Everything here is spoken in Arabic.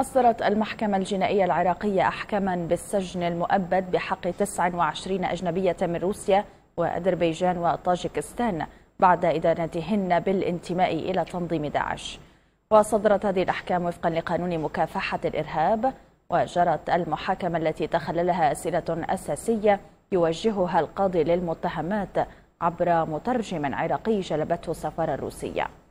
أصدرت المحكمة الجنائية العراقية أحكاما بالسجن المؤبد بحق 29 أجنبية من روسيا وأذربيجان وطاجكستان بعد إدانتهن بالانتماء إلى تنظيم داعش وصدرت هذه الأحكام وفقا لقانون مكافحة الإرهاب وجرت المحاكمة التي تخللها أسئلة أساسية يوجهها القاضي للمتهمات عبر مترجم عراقي جلبته السفارة الروسية